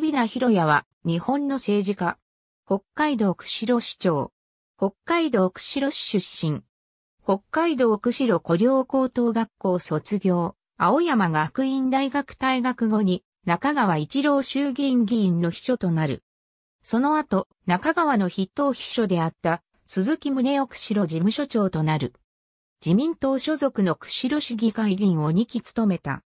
海老名博也は、日本の政治家。北海道釧路市長。北海道釧路市出身。北海道釧路古陵高等学校卒業。青山学院大学退学後に、中川一郎衆議院議員の秘書となる。その後、中川の筆頭秘書であった、鈴木宗男釧路事務所長となる。自民党所属の釧路市議会議員を2期務めた。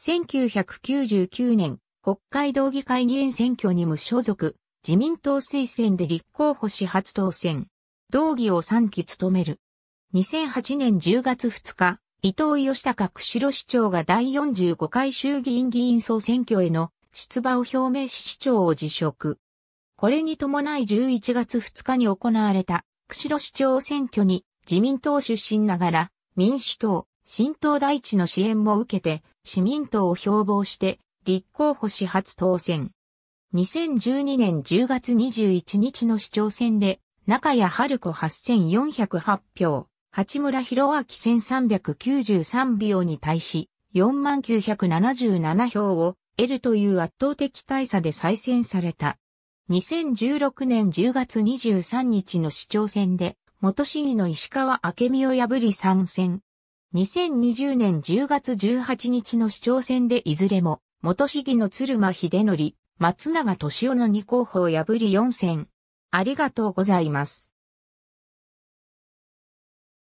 1999年、北海道議会議員選挙に無所属、自民党推薦で立候補し初当選。道議を3期務める。2008年10月2日、伊藤義孝釧路市長が第45回衆議院議員総選挙への出馬を表明し市長を辞職。これに伴い11月2日に行われた釧路市長選挙に自民党出身ながら民主党、新党大地の支援も受けて市民党を標榜して立候補し初当選。2012年10月21日の市長選で、中谷春子8408票、八村博明1393票に対し、4977票を得るという圧倒的大差で再選された。2016年10月23日の市長選で、元市議の石川明美を破り参戦。2020年10月18日の市長選でいずれも元市議の鶴間秀則、松永俊夫の2候補を破り4選。ありがとうございます。